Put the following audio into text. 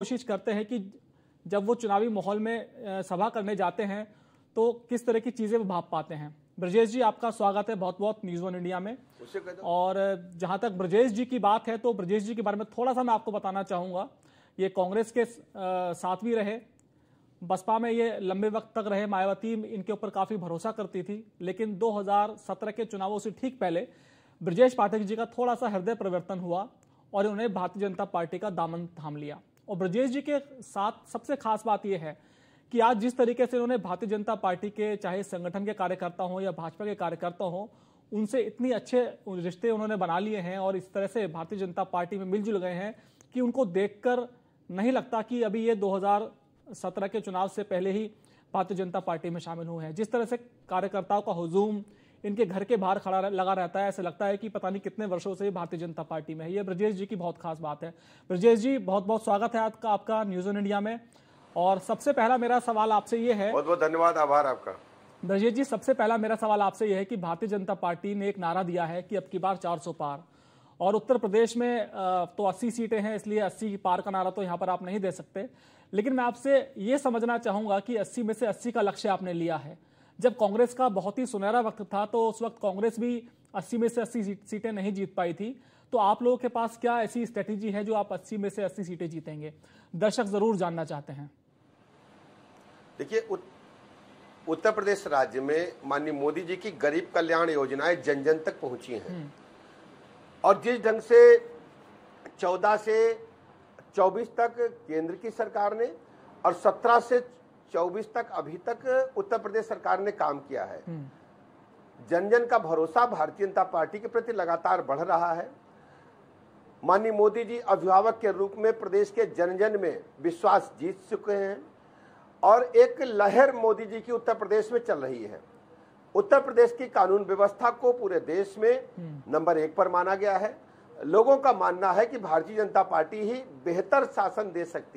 कोशिश करते हैं कि जब वो चुनावी माहौल में सभा करने जाते हैं तो किस तरह की चीज़ें वो भाप पाते हैं ब्रजेश जी आपका स्वागत है बहुत बहुत न्यूज वन इंडिया में और जहां तक ब्रजेश जी की बात है तो ब्रजेश जी के बारे में थोड़ा सा मैं आपको बताना चाहूंगा ये कांग्रेस के साथ भी रहे बसपा में ये लंबे वक्त तक रहे मायावती इनके ऊपर काफी भरोसा करती थी लेकिन 2017 के चुनावों से ठीक पहले ब्रजेश पाठक जी का थोड़ा सा हृदय परिवर्तन हुआ और उन्होंने भारतीय जनता पार्टी का दामन थाम लिया और ब्रजेश जी के साथ सबसे खास बात यह है कि आज जिस तरीके से उन्होंने भारतीय जनता पार्टी के चाहे संगठन के कार्यकर्ता हों या भाजपा के कार्यकर्ता हों उनसे इतनी अच्छे रिश्ते उन्होंने बना लिए हैं और इस तरह से भारतीय जनता पार्टी में मिलजुल गए हैं कि उनको देखकर नहीं लगता कि अभी ये 2017 के चुनाव से पहले ही भारतीय जनता पार्टी में शामिल हुए हैं जिस तरह से कार्यकर्ताओं का हजूम इनके घर के बाहर खड़ा रह, लगा रहता है ऐसे लगता है कि पता नहीं कितने वर्षों से भारतीय जनता पार्टी में है ये ब्रजेश जी की बहुत खास बात है ब्रजेश जी बहुत बहुत स्वागत है आपका आपका न्यूज ऑन इंडिया में और सबसे पहला मेरा सवाल आपसे ये है बहुत बहुत धन्यवाद आभार आपका ब्रजेश जी सबसे पहला मेरा सवाल आपसे यह है कि भारतीय जनता पार्टी ने एक नारा दिया है कि अब की बार चार पार और उत्तर प्रदेश में तो 80 सीटें हैं इसलिए 80 पार का नारा तो यहाँ पर आप नहीं दे सकते लेकिन मैं आपसे ये समझना चाहूंगा कि 80 में से 80 का लक्ष्य आपने लिया है जब कांग्रेस का बहुत ही सुनहरा वक्त था तो उस वक्त कांग्रेस भी अस्सी में से अस्सी सीटें नहीं जीत पाई थी तो आप लोगों के पास क्या ऐसी स्ट्रेटेजी है जो आप अस्सी में से अस्सी सीटें जीतेंगे दर्शक जरूर जानना चाहते हैं देखिए उत्तर प्रदेश राज्य में माननीय मोदी जी की गरीब कल्याण योजनाएं जन जन तक पहुंची हैं हम्म। और जिस ढंग से 14 से 24 तक केंद्र की सरकार ने और 17 से 2024 तक अभी तक उत्तर प्रदेश सरकार ने काम किया है हम्म। जन जन का भरोसा भारतीय जनता पार्टी के प्रति लगातार बढ़ रहा है माननीय मोदी जी अभिभावक के रूप में प्रदेश के जन जन में विश्वास जीत चुके हैं और एक लहर मोदी जी की उत्तर प्रदेश में चल रही है उत्तर प्रदेश की कानून व्यवस्था को पूरे देश में हम्म। नंबर एक पर माना गया है लोगों का मानना है कि भारतीय जनता पार्टी ही बेहतर शासन दे सकती है